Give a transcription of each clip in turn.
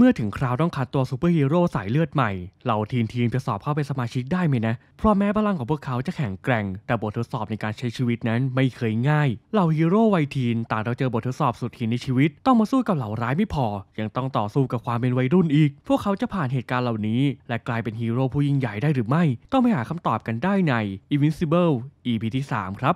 เมื่อถึงคราวต้องขัดตัวซูเปอร์ฮีโร่สายเลือดใหม่เหล่าทีมทีมจะสอบเข้าเป็นสมาชิกได้ไหมนะ เพราะแม้พลังของพวกเขาจะแข็งแกร่ง แต่บททดสอบในการใช้ชีวิตนั้นไม่เคยง่ายเหล่าฮีโร่วัยทีนต่างต้องเจอบททดสอบสุดหินในชีวิต ต้องมาสู้กับเหล่าร้ายไม่พอ ยังต้องต่อสู้กับความเป็นวัยรุ่นอีก พวกเขาจะผ่านเหตุการณ์เหล่านี้ และกลายเป็นฮีโร่ผู้ยิ่งใหญ่ได้หรือไม่ ต้องไปหาคำตอบกันได้ใน Invincible EP ที่3ครับ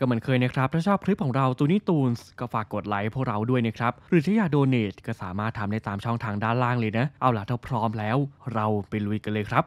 ก็เหมือนเคยนะครับ ถ้าชอบคลิปของเราตูนี่ตูนก็ฝากกดไลค์พวกเราด้วยนะครับ หรือถ้าอยากโดเนท ก็สามารถทำได้ตามช่องทางด้านล่างเลยนะ เอาล่ะถ้าพร้อมแล้ว เราไปลุยกันเลยครับ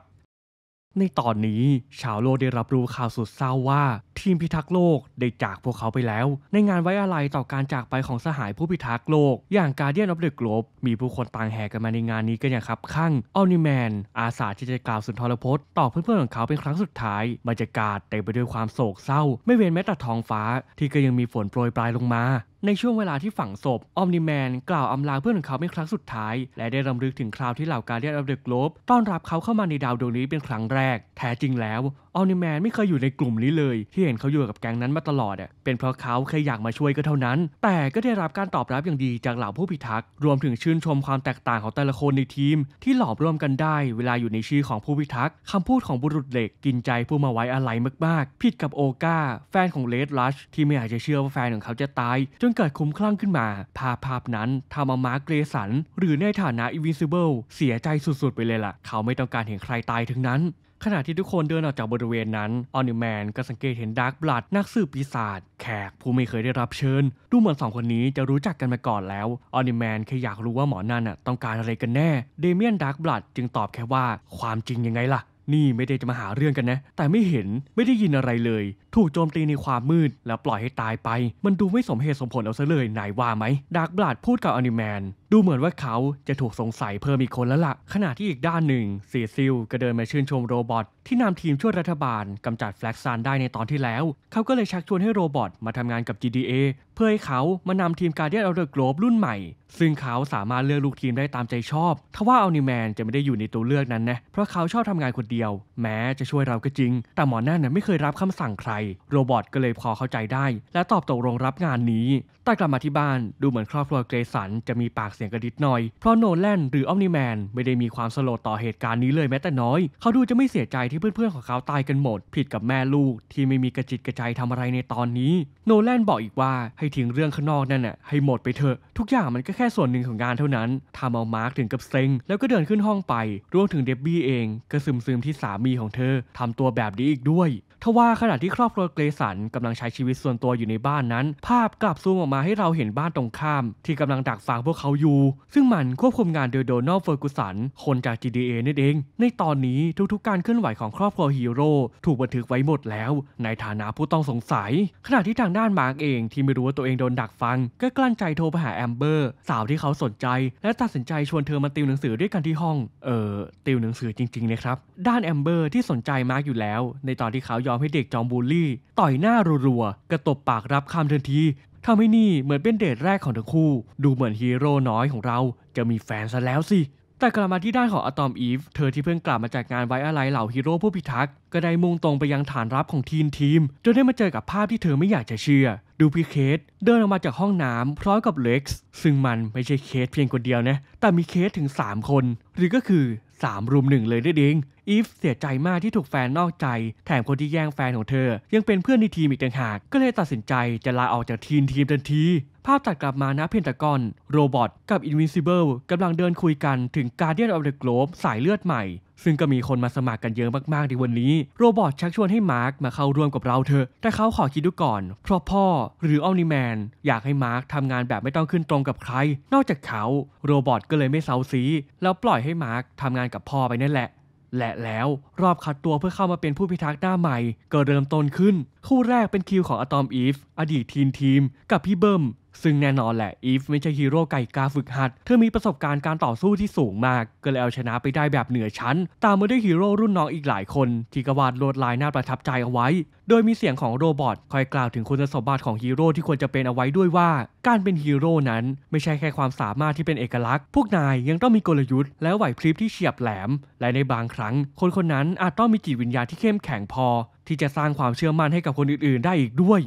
ในตอนนี้ชาวโลกได้รับรู้ข่าวสุดเศร้าว่า ทีมพิทักษ์โลกได้จากพวกเขาไปแล้ว ในงานไว้อาลัยต่อการจากไปของสหายผู้พิทักษ์โลก อย่างการเดียนอัปเดอกลบมีผู้คนต่างแห่กันมาในงานนี้กันอย่างคับขัางออนิแมนอาสาที่จะกล่าวสุนทรพจน์ ต่อเพื่อนๆ ของเขาเป็นครั้งสุดท้ายบรรยากาศเต็มไปด้วยความโศกเศร้า ไม่เว้นแม้แต่ท้องฟ้าที่ก็ยังมีฝนโปรยปลายลงมาในช่วงเวลาที่ฝังศพ ออมนิแมนกล่าวอำลาเพื่อนของเขาเป็นครั้งสุดท้าย และได้รำลึกถึงคราวที่เหล่าการเดียนอัลเดกโลบต้อนรับเขาเข้ามาในดาวดวงนี้เป็นครั้งแรก แท้จริงแล้ว ออมนิแมนไม่เคยอยู่ในกลุ่มนี้เลย ที่เห็นเขาอยู่กับแก๊งนั้นมาตลอดอ่ะ เป็นเพราะเขาเคยอยากมาช่วยก็เท่านั้น แต่ก็ได้รับการตอบรับอย่างดีจากเหล่าผู้พิทักษ์รวมถึงชื่นชมความแตกต่างของแต่ละคนในทีม ที่หลอบร่วมกันได้ เวลาอยู่ในชื่อของผู้พิทักษ์คำพูดของบุรุษเหล็กกินใจผู้มาไว้อะไรมากๆผิดกับโอกาแฟนของเลดลัชที่ไม่อาจจะเชื่อว่าแฟนของเขาจะตายจนเกิดคุ้มคลั่งขึ้นมา ภาพภาพนั้นทำเอามาร์กเกรสัน หรือในฐานะอีวิซิเบิลเสียใจสุดๆ ไปเลยละ่ะ เขาไม่ต้องการเห็นใครตายถึงนั้น ขณะที่ทุกคนเดินออกจากบริเวณนั้นออนิแมนก็สังเกตเห็นดาร์กบลัดนักสืบปีศาจแขกผู้ไม่เคยได้รับเชิญดูเหมือนสองคนนี้จะรู้จักกันมาก่อนแล้วออนิแมนแค่อยากรู้ว่าหมอนั่น่ะต้องการอะไรกันแน่เดเมียนดาร์กบลัดจึงตอบแค่ว่าความจริงยังไงล่ะนี่ไม่ได้จะมาหาเรื่องกันนะ แต่ไม่เห็น ไม่ได้ยินอะไรเลย ถูกโจมตีในความมืด แล้วปล่อยให้ตายไป มันดูไม่สมเหตุสมผลเอาซะเลย นายว่าไหม ดาร์กบลัดพูดกับอนิแมนดูเหมือนว่าเขาจะถูกสงสัยเพิ่มอีกคนแล้วละ่ะขณะที่อีกด้านหนึ่ง ซีซิล ก็เดินมาชื่นชมโรบอท ที่นำทีมช่วยรัฐบาลกำจัดแฟลกซานได้ในตอนที่แล้ว เขาก็เลยชักชวนให้โรบอทมาทำงานกับ GDA เพื่อให้เขามานำทีมการเดีย์เอาเดอะโกลบรุ่นใหม่ ซึ่งเขาสามารถเลือกลูกทีมได้ตามใจชอบทว่าอัลนิแมนจะไม่ได้อยู่ในตัวเลือกนั้นนะ เพราะเขาชอบทำงานคนเดียว แม้จะช่วยเราก็จริง แต่หมอนั่นน่ยไม่เคยรับคำสั่งใครโรบอทก็เลยพอเข้าใจได้ และตอบตกลงรับงานนี้แต่กลับมาที่บ้าน ดูเหมือนครอบครัวเกรสันจะมีปากเสียงยงกระดิดหน่อยเพราะโนแลนหรือออมนิแมนไม่ได้มีความสลดต่อเหตุการณ์นี้เลยแม้แต่น้อย เขาดูจะไม่เสียใจที่เพื่อนๆของเขาตายกันหมด ผิดกับแม่ลูกที่ไม่มีกระจิตกระใจทำอะไรในตอนนี้ โนแลนบอกอีกว่า ให้ทิ้งเรื่องข้างนอกนั่นน่ะให้หมดไปเถอะทุกอย่างมันก็แค่ส่วนหนึ่งของงานเท่านั้นทาเอามาร์กถึงกับเซ็ง แล้วก็เดินขึ้นห้องไปรวมถึงเดบบี้เองก็ซึมซึมที่สามีของเธอทำตัวแบบนี้อีกด้วยทว่าขณะที่ครอบครัวเกรสันกำลังใช้ชีวิตส่วนตัวอยู่ในบ้านนั้น ภาพกลับซูมออกมาให้เราเห็นบ้านตรงข้าม ที่กำลังดักฟังพวกเขาอยูซึ่งมันควบคุมงานโดย โดนัลด์เฟอร์กุสัน คนจาก GDA นั่นเอง ในตอนนี้ทุกๆการเคลื่อนไหวของครอบครัวฮีโร่ถูกบันทึกไว้หมดแล้ว ในฐานะผู้ต้องสงสัย ขณะที่ทางด้านมาร์กเองที่ไม่รู้ว่าตัวเองโดนดักฟัง ก็กลั้นใจโทรไปหาแอมเบอร์ สาวที่เขาสนใจ และตัดสินใจชวนเธอมาติวหนังสือด้วยกันที่ห้องเออติวหนังสือจริงๆนะครับด้านแอมเบอร์ที่สนใจมาร์กอยู่แล้วในตอนที่เขายอมให้เด็กจอมบูลลี่ ต่อยหน้ารัวๆกระตบปากรับคำทันทีทำให้นี่เหมือนเป็นเดทแรกของทั้งคู่ ดูเหมือนฮีโร่น้อยของเราจะมีแฟนซะแล้วสิแต่กลับมาที่ด้านของอะตอมอีฟเธอที่เพิ่งกลับมาจากงานไว้อะไรเหล่าฮีโร่ผู้พิทักษ์ ก็ได้มุ่งตรงไปยังฐานรับของทีมทีมจนได้มาเจอกับภาพที่เธอไม่อยากจะเชื่อ ดูพี่เคสเดินออกมาจากห้องน้ำพร้อมกับเล็กซ์ซึ่งมันไม่ใช่เคสเพียงคนเดียวนะ แต่มีเคสถึง 3 คน หรือก็คือ 3รุมหนึ่งเลยได้เองอีฟเสียใจมากที่ถูกแฟนนอกใจแถมคนที่แย่งแฟนของเธอ ยังเป็นเพื่อนในทีมอีกต่างหากก็เลยตัดสินใจจะลาออกจากทีมทีมทันทีภาพตัดกลับมานะเพนตากอน โรบอทกับอินวินซิเบิลกำลังเดินคุยกันถึง g u a r d i น n อ f the g โกลบสายเลือดใหม่ ซึ่งก็มีคนมาสมัครกันเยอะมาก ๆ ในวันนี้ โรบอทชักชวนให้มาร์กมาเข้าร่วมกับเราเถอะ แต่เขาขอคิดดูก่อน เพราะพ่อหรือออนิแมนอยากให้มาร์กทำงานแบบไม่ต้องขึ้นตรงกับใคร นอกจากเขา โรบอทก็เลยไม่เซาซีแล้วปล่อยให้มาร์กทำงานกับพ่อไปนั่นแหละและแล้วรอบคัดตัวเพื่อเข้ามาเป็นผู้พิทักษ์หน้าใหม่ ก็เริ่มต้นขึ้น คู่แรกเป็นคิวของอะตอมอีฟ อดีตทีนทีม กับพี่เบิ้มซึ่งแน่นอนแหละอีฟไม่ใช่ฮีโร่ไก่กาฝึกหัด เธอมีประสบการณ์การต่อสู้ที่สูงมาก ก็เลยเอาชนะไปได้แบบเหนือชั้น ตามมาด้วยฮีโร่รุ่นน้องอีกหลายคน ที่กวาดลดลายน่าประทับใจเอาไว้ โดยมีเสียงของโรบอทคอยกล่าวถึงคุณสมบัติของฮีโร่ที่ควรจะเป็นเอาไว้ด้วยว่า การเป็นฮีโร่นั้นไม่ใช่แค่ความสามารถที่เป็นเอกลักษณ์พวกนายยังต้องมีกลยุทธ์และไหวพริบที่เฉียบแหลม และในบางครั้ง คนคนนั้นอาจต้องมีจิตวิญญาณที่เข้มแข็งพอ ที่จะสร้างความเชื่อมั่นให้กับคนอื่นๆได้อีกด้วย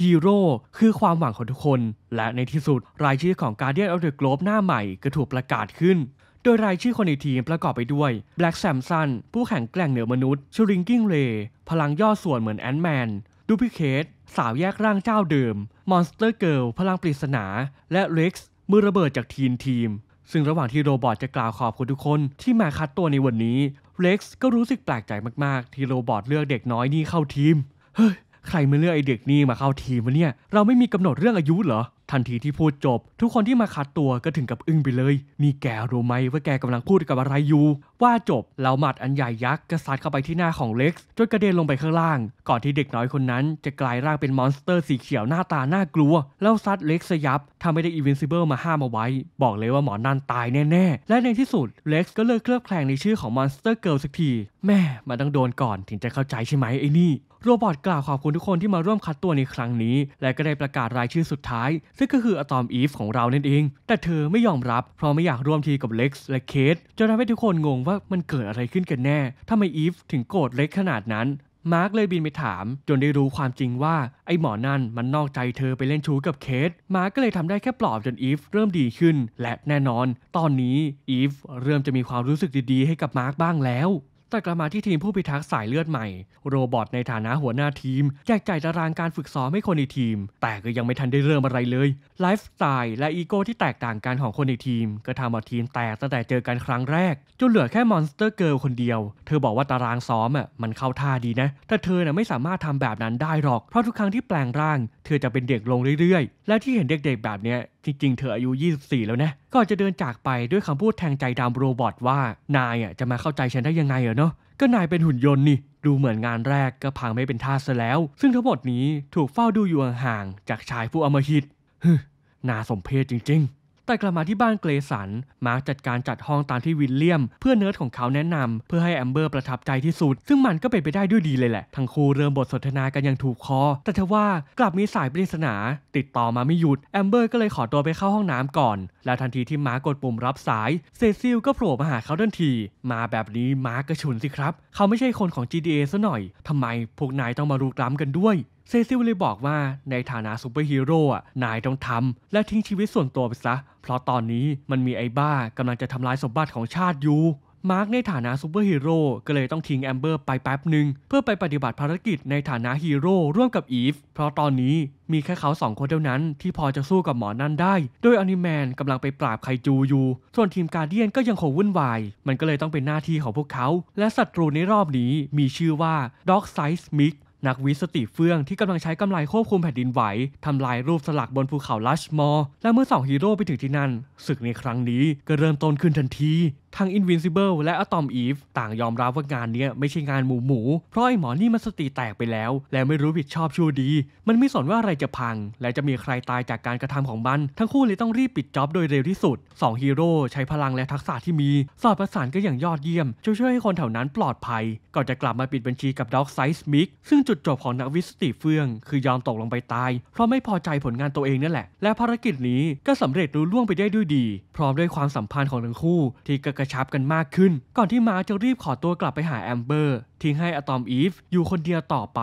ฮีโร่คือความหวังของทุกคน และในที่สุด รายชื่อของ Guardian of the Globe หน้าใหม่ก็ถูกประกาศขึ้น โดยรายชื่อคนในทีมประกอบไปด้วย Black Samson ผู้แข่งแกร่งเหนือมนุษย์ Shrinking Ray พลังย่อส่วนเหมือนแอนด์แมนดูพิเคตสาวแยกร่างเจ้าเดิม Monster Girl พลังปริศนา และ Rex มือระเบิดจากทีมทีม ซึ่งระหว่างที่โรบอทจะกล่าวขอบคุณทุกคนที่มาคัดตัวในวันนี้เล็ก็รู้สึกแปลกใจมาก ๆ ที่โรบอทเลือกเด็กน้อยนี่เข้าทีมเฮ้ยใครมาเลือกไอเด็กนี่มาเข้าทีมวะเนี่ย เราไม่มีกำหนดเรื่องอายุเหรอ ทันทีที่พูดจบ ทุกคนที่มาคัดตัวก็ถึงกับอึ้งไปเลยนี่แกรู้ไหมว่าแกกำลังพูดกับอะไรอยู่ ว่าจบ เราหมัดอันใหญ่ยักษ์กระซัดเข้าไปที่หน้าของเล็กซ์จนกระเด็นลงไปข้างล่าง ก่อนที่เด็กน้อยคนนั้น จะกลายร่างเป็นมอนสเตอร์สีเขียวหน้าตาน่ากลัว แล้วซัดเล็กซ์ยับทำให้ได้อีเวนซิเบิลมาห้ามเอาไว้ บอกเลยว่าหมอนั่นตายแน่ ๆ และในที่สุดเล็กซ์ก็เลิกเคลือบแคลงในชื่อของมอนสเตอร์เกิลสักที แม่มาต้องโดนก่อนถึงจะเข้าใจใช่ไหมไอ้นี่โรบอทกล่าวขอบคุณทุกคนที่มาร่วมคัดตัวในครั้งนี้ และก็ได้ประกาศรายชื่อสุดท้าย ซึ่งก็คืออะตอมอีฟของเรานั่นเอง แต่เธอไม่ยอมรับ เพราะไม่อยากร่วมทีกับเล็กซ์และเคทจนทำให้ทุกคนงงว่ามันเกิดอะไรขึ้นกันแน่ทำไมอีฟถึงโกรธเล็กขนาดนั้นมาร์กเลยบินไปถาม จนได้รู้ความจริงว่าไอ้หมอนั่นมันนอกใจเธอไปเล่นชู้กับเคทมาร์กก็เลยทำได้แค่ปลอบจนอีฟเริ่มดีขึ้น และแน่นอนตอนนี้อีฟเริ่มจะมีความรู้สึกดีๆให้กับมาร์กบ้างแล้วแต่กลับมาที่ทีมผู้พิทักษ์สายเลือดใหม่ โรบอทในฐานะหัวหน้าทีม แจกจ่ายตารางการฝึกซ้อมให้คนในทีม แต่ก็ยังไม่ทันได้เริ่มอะไรเลยไลฟ์สไตล์และอีโก้ที่แตกต่างกันของคนในทีม ก็ทำเอาทีมแตกตั้งแต่เจอกันครั้งแรก จนเหลือแค่มอนสเตอร์เกิร์ลคนเดียว เธอบอกว่าตารางซ้อมอ่ะมันเข้าท่าดีนะแต่เธอน่ะไม่สามารถทำแบบนั้นได้หรอกเพราะทุกครั้งที่แปลงร่าง เธอจะเป็นเด็กลงเรื่อยๆ และที่เห็นเด็กๆแบบเนี้ยจริง ๆ เธออายุ 24 แล้วนะก่อนจะเดินจากไปด้วยคำพูดแทงใจดำโรบอทว่า นายอ่ะจะมาเข้าใจฉันได้ยังไงเหรอเนาะก็นายเป็นหุ่นยนต์นี่ ดูเหมือนงานแรกก็พังไม่เป็นท่าซะแล้ว ซึ่งทั้งหมดนี้ถูกเฝ้าดูอยู่ห่างๆจากชายผู้อมหิตน่าสมเพชจริง ๆแต่กลับมาที่บ้านเกรสัน มาร์กจัดการจัดห้องตามที่วิลเลียม เพื่อเนิร์ดของเขาแนะนำ เพื่อให้แอมเบอร์ประทับใจที่สุด ซึ่งมันก็เป็นไปได้ด้วยดีเลยแหละ ทั้งคู่เริ่มบทสนทนากันอย่างถูกคอ แต่ทว่ากลับมีสายปริศนา ติดต่อมาไม่หยุด แอมเบอร์ก็เลยขอตัวไปเข้าห้องน้ำก่อน และทันทีที่มาร์กกดปุ่มรับสายเซซิลก็โผล่มาหาเขาทันทีมาแบบนี้มาร์กกระฉุนสิครับ เขาไม่ใช่คนของ g d a ซะหน่อย ทำไมพวกนายต้องมารุกล้ากันด้วยเซซิลเลยบอกว่า ในฐานะซูเปอร์ฮีโร่นายต้องทำและทิ้งชีวิตส่วนตัวไปซะ เพราะตอนนี้มันมีไอ้บ้ากำลังจะทำลายสมบัติของชาติอยู่ มาร์กในฐานะซูเปอร์ฮีโร่ก็เลยต้องทิ้งแอมเบอร์ไปแป๊บหนึ่ง เพื่อไปปฏิบัติภารกิจในฐานะฮีโร่ร่วมกับอีฟ เพราะตอนนี้มีแค่เขาสองคนเท่านั้นที่พอจะสู้กับหมอนั่นได้ โดยอนิแมนกำลังไปปราบไคจูอยู่ ส่วนทีมการเดียนก็ยังคงวุ่นวาย มันก็เลยต้องเป็นหน้าที่ของพวกเขา และศัตรูในรอบนี้มีชื่อว่าด็อกไซส์มิกนักวิสติเฟื่องที่กำลังใช้กำไลควบคุมแผ่นดินไหวทำลายรูปสลักบนภูเขาลัชมอและเมื่อสองฮีโร่ไปถึงที่นั่นศึกในครั้งนี้ก็เริ่มต้นขึ้นทันทีทั้ง Invincible และ Atom Eve ต่างยอมรับว่างานนี้ไม่ใช่งานหมูหมู เพราะไอ้หมอนี่มันสติแตกไปแล้ว และไม่รู้ผิดชอบชั่วดี มันไม่สนว่าอะไรจะพัง และจะมีใครตายจากการกระทำของมัน ทั้งคู่เลยต้องรีบปิดจ็อบโดยเร็วที่สุด2ฮีโร่ใช้พลังและทักษะที่มี สอดประสานกันอย่างยอดเยี่ยม ช่วยช่วยให้คนแถวนั้นปลอดภัยก่อนจะกลับมาปิดบัญชีกับด็อกไซส์มิกซึ่งจุดจบของนักวิสติเฟื่อง คือยอมตกลงไปตาย เพราะไม่พอใจผลงานตัวเองนั่นแหละและ ภารกิจนี้ก็สำเร็จลุล่วงไปได้ด้วยดี พร้อมด้วยความสัมพันธ์ของทั้งคู่ที่กระระชับกันมากขึ้นก่อนที่มาร์จะรีบขอตัวกลับไปหาแอมเบอร์ทิ้งให้อะตอมอีฟอยู่คนเดียวต่อไป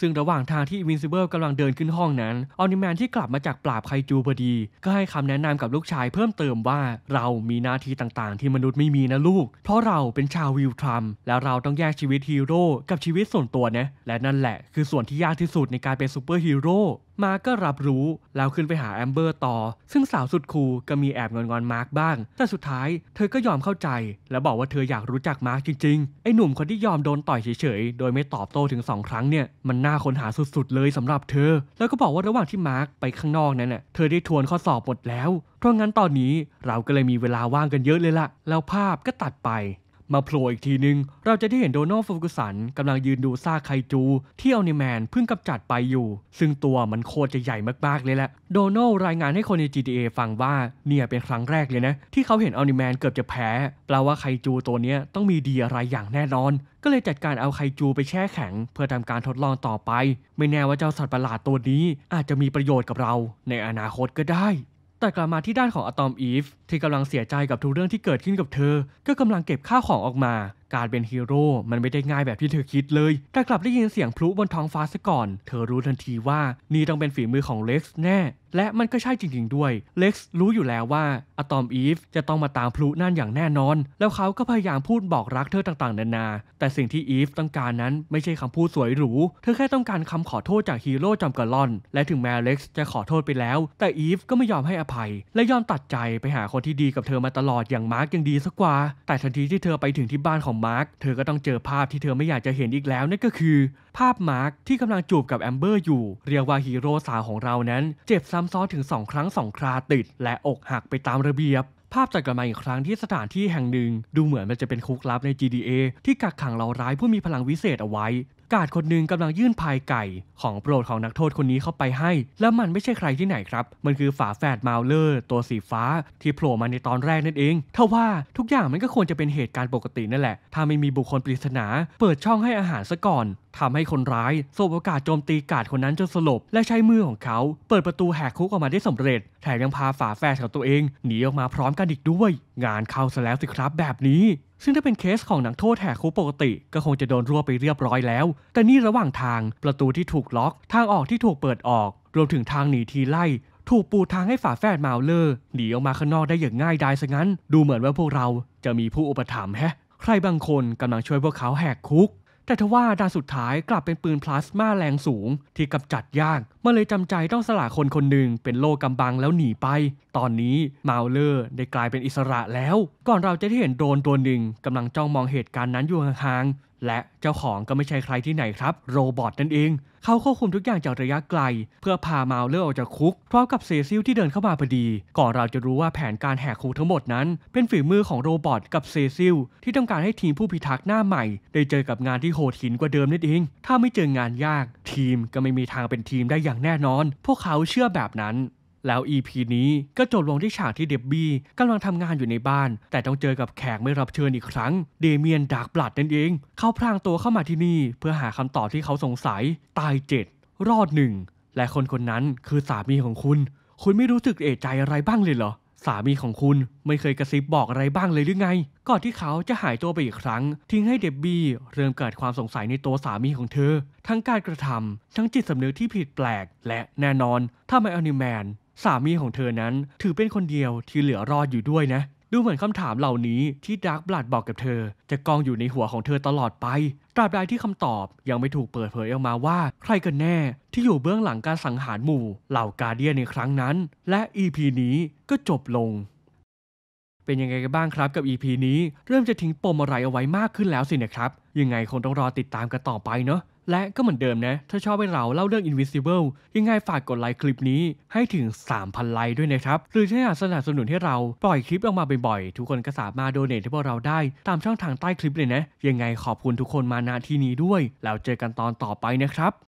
ซึ่งระหว่างทางที่วินซิเบิลกำลังเดินขึ้นห้องนั้น ออนิแมนที่กลับมาจากปราบไคจูพอดี ก็ให้คำแนะนำกับลูกชายเพิ่มเติมว่าเรามีหน้าที่ต่างๆที่มนุษย์ไม่มีนะลูก เพราะเราเป็นชาววิวทรัม และเราต้องแยกชีวิตฮีโร่กับชีวิตส่วนตัวนะ และนั่นแหละคือส่วนที่ยากที่สุดในการเป็นซูเปอร์ฮีโร่มาก็รับรู้แล้วขึ้นไปหาแอมเบอร์ต่อ ซึ่งสาวสุดคูลก็มีแอบงอนงอนมาร์กบ้าง แต่สุดท้าย เธอก็ยอมเข้าใจและบอกว่าเธออยากรู้จักมาร์กจริงๆไอ้หนุ่มคนที่ยอมโดนตอยเฉยๆ โดยไม่ตอบโต้ถึง 2 ครั้งเนี่ย มันน่าค้นหาสุดๆเลยสำหรับเธอ แล้วก็บอกว่าระหว่างที่มาร์กไปข้างนอกนั้นน่ะเธอได้ทวนข้อสอบหมดแล้ว เพราะงั้นตอนนี้เราก็เลยมีเวลาว่างกันเยอะเลยละ แล้วภาพก็ตัดไปมาโผล่อีกทีนึง เราจะได้เห็นโดนัลด์ฟูกุสันกำลังยืนดูซาไคจูที่ออนิแมนเพิ่งกำจัดไปอยู่ ซึ่งตัวมันโคตรจะใหญ่มากๆเลยแหละโดนัลด์รายงานให้คนใน GTA ฟังว่า เนี่ยเป็นครั้งแรกเลยนะ ที่เขาเห็นออนิแมนเกือบจะแพ้แปลว่าไคจูตัวนี้ต้องมีดีอะไรอย่างแน่นอน ก็เลยจัดการเอาไคจูไปแช่แข็ง เพื่อทำการทดลองต่อไป ไม่แน่ว่าเจ้าสัตว์ประหลาดตัวนี้อาจจะมีประโยชน์กับเราในอนาคตก็ได้แต่กลับมาที่ด้านของอะตอมอีฟที่กำลังเสียใจกับทุกเรื่องที่เกิดขึ้นกับเธอ ก็กำลังเก็บข้าวของออกมาการเป็นฮีโร่ มันไม่ได้ง่ายแบบที่เธอคิดเลย แต่กลับได้ยินเสียงพลุบนท้องฟ้าซะก่อน เธอรู้ทันทีว่านี่ต้องเป็นฝีมือของเล็กซ์แน่ และมันก็ใช่จริงๆด้วย เล็กซ์รู้อยู่แล้วว่าอะตอมอีฟ จะต้องมาตามพลุนั่นอย่างแน่นอน แล้วเขาก็พยายามพูดบอกรักเธอต่างๆนานา แต่สิ่งที่อีฟต้องการนั้นไม่ใช่คำพูดสวยหรู เธอแค่ต้องการคำขอโทษจากฮีโร่จอมกระล่อน และถึงแม้เล็กซ์จะขอโทษไปแล้ว แต่อีฟก็ไม่ยอมให้อภัย และยอมตัดใจไปหาคนที่ดีกับเธอมาตลอดอย่างมาร์กยังดีสักกว่า แต่ทันทีที่เธอไปถึงที่บ้านของมาร์กเธอก็ต้องเจอภาพที่เธอไม่อยากจะเห็นอีกแล้วนั่นก็คือ ภาพมาร์กที่กำลังจูบกับแอมเบอร์อยู่ เรียกว่าฮีโร่สาวของเรานั้น เจ็บซ้ำซ้อนถึง 2 ครั้ง 2 คราติดและอกหักไปตามระเบียบ ภาพจัดกลับมาอีกครั้งที่สถานที่แห่งหนึ่ง ดูเหมือนมันจะเป็นคุกลับใน GDA ที่กักขังเราร้ายผู้มีพลังวิเศษเอาไว้กาดคนหนึ่งกำลังยื่นพายไก่ของโปรดของนักโทษคนนี้เข้าไปให้ แล้วมันไม่ใช่ใครที่ไหนครับ มันคือฝาแฝดมาเลอร์ตัวสีฟ้าที่โผล่มาในตอนแรกนั่นเองทว่าทุกอย่างมันก็ควรจะเป็นเหตุการณ์ปกตินั่นแหละ ถ้าไม่มีบุคคลปริศนา เปิดช่องให้อาหารซะก่อนทำให้คนร้ายสบโอกาสโจมตีกาดคนนั้นจนสลบ และใช้มือของเขา เปิดประตูแหกคุกออกมาได้สำเร็จ แถมยังพาฝาแฝดของตัวเองหนีออกมาพร้อมกันอีกด้วย งานเข้าซะแล้วสิครับแบบนี้ซึ่งถ้าเป็นเคสของหนังโทษแหกคุกปกติก็คงจะโดนรั่วไปเรียบร้อยแล้ว แต่นี่ระหว่างทางประตูที่ถูกล็อก ทางออกที่ถูกเปิดออก รวมถึงทางหนีทีไล่ ถูกปูทางให้ฝ่าแฝดมาเลอร์หนีออกมาข้างนอกได้อย่างง่ายดายซะงั้น ดูเหมือนว่าพวกเราจะมีผู้อุปถัมภ์แฮะ ใครบางคนกำลังช่วยพวกเขาแหกคุกแต่ทว่าดาสุดท้ายกลับเป็นปืนพลาสมาแรงสูงที่กำจัดยากมาเลยจำใจต้องสละคนคนหนึ่งเป็นโลกำบังแล้วหนีไป ตอนนี้มาเลอร์ได้กลายเป็นอิสระแล้ว ก่อนเราจะได้เห็นโดรนตัวหนึ่งกำลังจ้องมองเหตุการณ์นั้นอยู่ห่างและเจ้าของก็ไม่ใช่ใครที่ไหนครับโรบอทนั่นเอง เขาควบคุมทุกอย่างจากระยะไกล เพื่อพามาเลอร์ออกจากคุกพร้อมกับเซซิลที่เดินเข้ามาพอดีก่อนเราจะรู้ว่าแผนการแหกคุกทั้งหมดนั้น เป็นฝีมือของโรบอทกับเซซิลที่ต้องการให้ทีมผู้พิทักษ์หน้าใหม่ ได้เจอกับงานที่โหดหินกว่าเดิมนั่นเอง ถ้าไม่เจองานยาก ทีมก็ไม่มีทางเป็นทีมได้อย่างแน่นอน พวกเขาเชื่อแบบนั้นแล้ว EP นี้ก็จบลงที่ฉากที่เดบบี้กำลังทำงานอยู่ในบ้าน แต่ต้องเจอกับแขกไม่รับเชิญอีกครั้ง เดเมียนดาร์กบลัดนั่นเองเขาพรางตัวเข้ามาที่นี่ เพื่อหาคำตอบที่เขาสงสัยตายเจ็ดรอดหนึ่งและคนคนนั้นคือสามีของคุณ คุณไม่รู้สึกเอะใจอะไรบ้างเลยเหรอสามีของคุณไม่เคยกระซิบบอกอะไรบ้างเลยหรือไง ก่อนที่เขาจะหายตัวไปอีกครั้ง ทิ้งให้เดบบี้เริ่มเกิดความสงสัยในตัวสามีของเธอ ทั้งการกระทำทั้งจิตสำนึกที่ผิดแปลก และแน่นอนถ้าไมออนิแมนสามีของเธอนั้นถือเป็นคนเดียวที่เหลือรอดอยู่ด้วยนะ ดูเหมือนคำถามเหล่านี้ที่ดาร์กบลัดบอกกับเธอ จะกองอยู่ในหัวของเธอตลอดไปตราบใดที่คำตอบยังไม่ถูกเปิดเผยออกมาว่าใครกันแน่ ที่อยู่เบื้องหลังการสังหารหมู่ เหล่ากาเดียนในครั้งนั้น และ EP นี้ก็จบลง เป็นยังไงกันบ้างครับกับ EP นี้เริ่มจะทิ้งปมอะไรเอาไว้มากขึ้นแล้วสินะครับ ยังไงคงต้องรอติดตามกันต่อไปเนาะและก็เหมือนเดิมนะ ถ้าชอบให้เราเล่าเรื่อง Invisible ยังไงฝากกดไลค์คลิปนี้ให้ถึง 3,000 ไลค์ด้วยนะครับ หรือถ้าอยากสนับสนุนให้เราปล่อยคลิปออกมาบ่อยๆทุกคนก็สามารถโดเนทให้พวกเราได้ ตามช่องทางใต้คลิปเลยนะ ยังไงขอบคุณทุกคนมาณที่นี้ด้วย แล้วเจอกันตอนต่อไปนะครับ